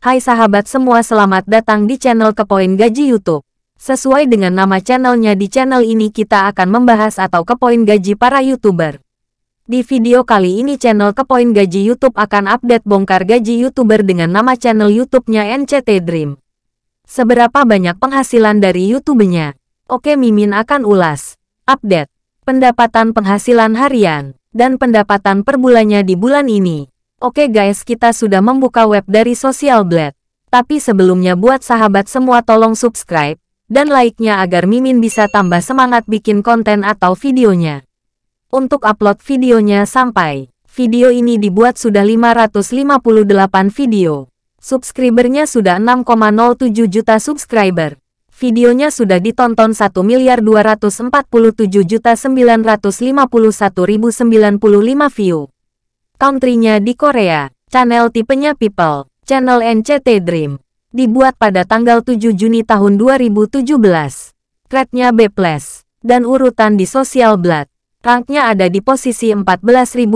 Hai sahabat semua selamat datang di channel Kepoin Gaji Youtube. Sesuai dengan nama channelnya di channel ini kita akan membahas atau kepoin gaji para YouTuber. Di video kali ini channel Kepoin Gaji Youtube akan update bongkar gaji YouTuber dengan nama channel Youtubenya NCT Dream. Seberapa banyak penghasilan dari Youtubenya? Oke Mimin akan ulas. Update. Pendapatan penghasilan harian dan pendapatan perbulannya di bulan ini. Oke guys kita sudah membuka web dari Social Blade. Tapi sebelumnya buat sahabat semua tolong subscribe dan like-nya agar Mimin bisa tambah semangat bikin konten atau videonya. Untuk upload videonya sampai video ini dibuat sudah 558 video. Subscribernya sudah 6,07 juta subscriber. Videonya sudah ditonton 1 miliar 247 juta 951.095 view countrynya di Korea. Channel tipenya People, channel NCT Dream. Dibuat pada tanggal 7 Juni tahun 2017. rate nya B+, dan urutan di Social Blood. Ranknya ada di posisi 14502.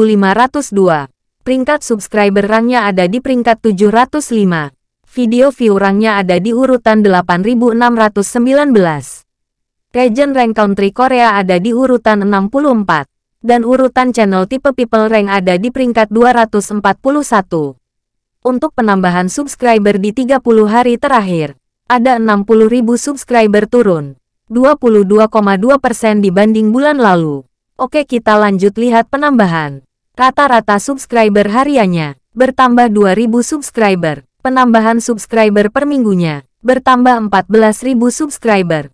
Peringkat subscriber rangnya ada di peringkat 705. Video view rank-nya ada di urutan 8619. Region rank country Korea ada di urutan 64 dan urutan channel tipe People Rank ada di peringkat 241. Untuk penambahan subscriber di 30 hari terakhir, ada 60.000 subscriber turun, 22,2% dibanding bulan lalu. Oke kita lanjut lihat penambahan. Rata-rata subscriber hariannya, bertambah 2.000 subscriber. Penambahan subscriber per minggunya, bertambah 14.000 subscriber.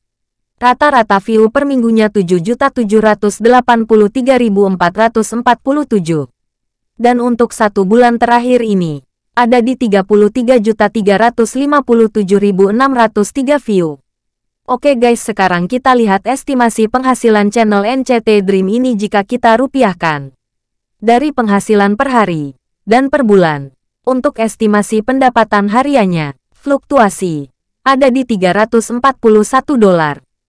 rata-rata view per minggunya 7.783.447. Dan untuk satu bulan terakhir ini, ada di 33.357.603 view. Oke guys sekarang kita lihat estimasi penghasilan channel NCT Dream ini jika kita rupiahkan. Dari penghasilan per hari dan per bulan. Untuk estimasi pendapatan hariannya, fluktuasi ada di 341 dolar.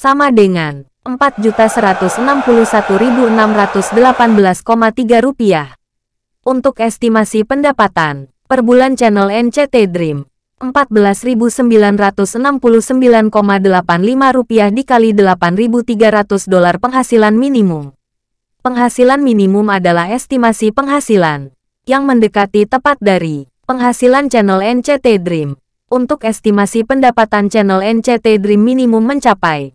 sama dengan 4.161.618,3 rupiah. Untuk estimasi pendapatan, per bulan channel NCT Dream, 14.969,85 rupiah dikali 8.300 dolar penghasilan minimum. Penghasilan minimum adalah estimasi penghasilan, yang mendekati tepat dari penghasilan channel NCT Dream. Untuk estimasi pendapatan channel NCT Dream minimum mencapai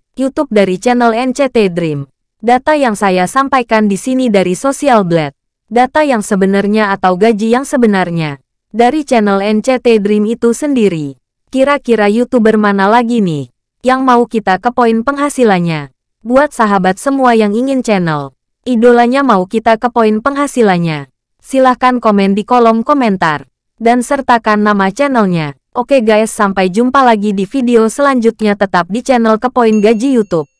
YouTube dari channel NCT Dream. Data yang saya sampaikan di sini dari Social Blade. Data yang sebenarnya atau gaji yang sebenarnya. Dari channel NCT Dream itu sendiri. Kira-kira YouTuber mana lagi nih? Yang mau kita ke poin penghasilannya. Buat sahabat semua yang ingin channel. Idolanya mau kita ke poin penghasilannya. Silahkan komen di kolom komentar. Dan sertakan nama channelnya. Oke guys sampai jumpa lagi di video selanjutnya tetap di channel Kepoin Gaji Youtube.